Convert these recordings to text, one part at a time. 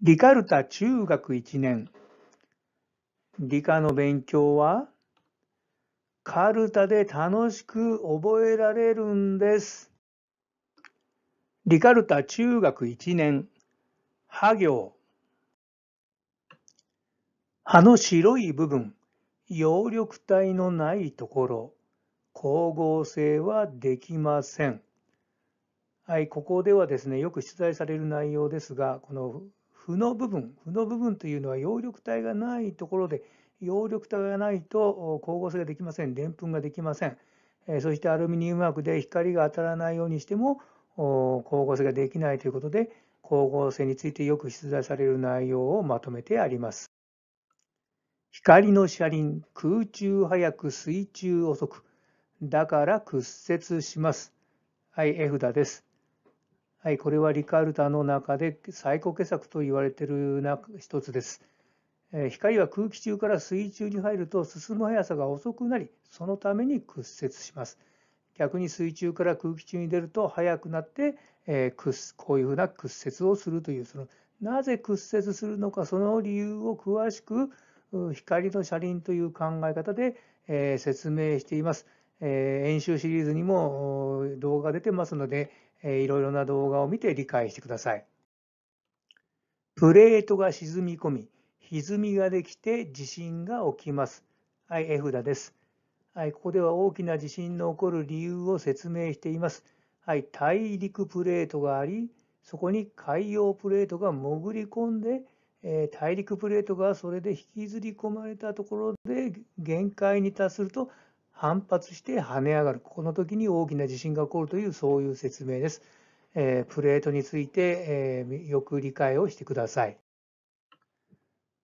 理科ルタ中学1年。理科の勉強は、カルタで楽しく覚えられるんです。理科ルタ中学1年。は行。葉の白い部分、葉緑体のないところ、光合成はできません。はい、ここではですね、よく出題される内容ですが、この負の部分、負の部分というのは葉緑体がないところで、葉緑体がないと光合成ができません、でんぷんができません。そしてアルミニウム膜で光が当たらないようにしても光合成ができないということで、光合成についてよく出題される内容をまとめてあります。光の車輪、空中速く水中遅く、だから屈折します。はい、絵札です。はい、これはリカルタの中で最高傑作と言われている一つです。光は空気中から水中に入ると進む速さが遅くなりそのために屈折します逆に水中から空気中に出ると速くなって、えー、こういうふうな屈折をするというそのなぜ屈折するのかその理由を詳しく光の車輪という考え方で、えー、説明しています、えー、演習シリーズにも動画が出てますのでいろいろな動画を見て理解してください。プレートが沈み込み、歪みができて地震が起きます。はい、絵札です。はい、ここでは大きな地震の起こる理由を説明しています。はい、大陸プレートがあり、そこに海洋プレートが潜り込んで、えー、大陸プレートがそれで引きずり込まれたところで限界に達すると反発して跳ね上がる、この時に大きな地震が起こるというそういう説明です。えー、プレートについて、えー、よく理解をしてください。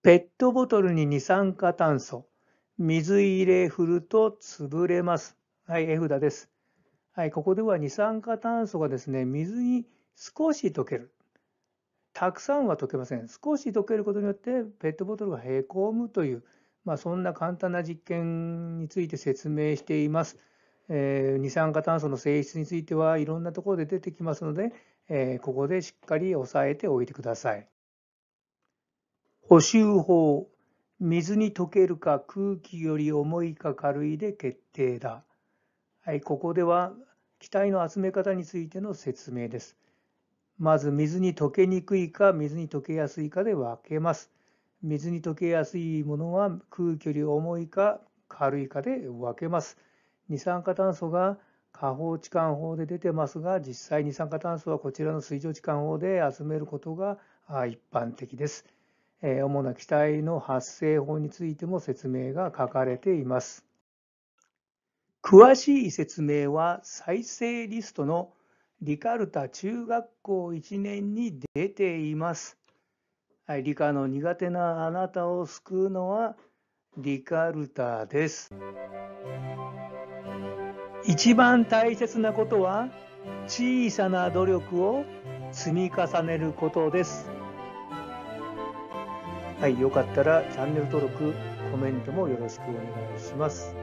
ペットボトルに二酸化炭素、水入れ振ると潰れます。はい、絵札です。はい、ここでは二酸化炭素がですね、水に少し溶ける。たくさんは溶けません。少し溶けることによってペットボトルがへこむというまあ、そんな簡単な実験について説明しています。えー、二酸化炭素の性質についてはいろんなところで出てきますので、えー、ここでしっかり押さえておいてください。補修法水に溶けるか空気より重いか軽いで決定だ。はい、ここでは気体の集め方についての説明です。まず水に溶けにくいか水に溶けやすいかで分けます。水に溶けやすいものは空気より重いか軽いかで分けます。二酸化炭素が下方置換法で出てますが、実際二酸化炭素はこちらの水蒸置換法で集めることが一般的です。主な気体の発生法についても説明が書かれています。詳しい説明は再生リストのリカルタ中学校1年に出ています。はい、理科の苦手なあなたを救うのはリカルタです一番大切なことは小さな努力を積み重ねることですはい、よかったらチャンネル登録、コメントもよろしくお願いします。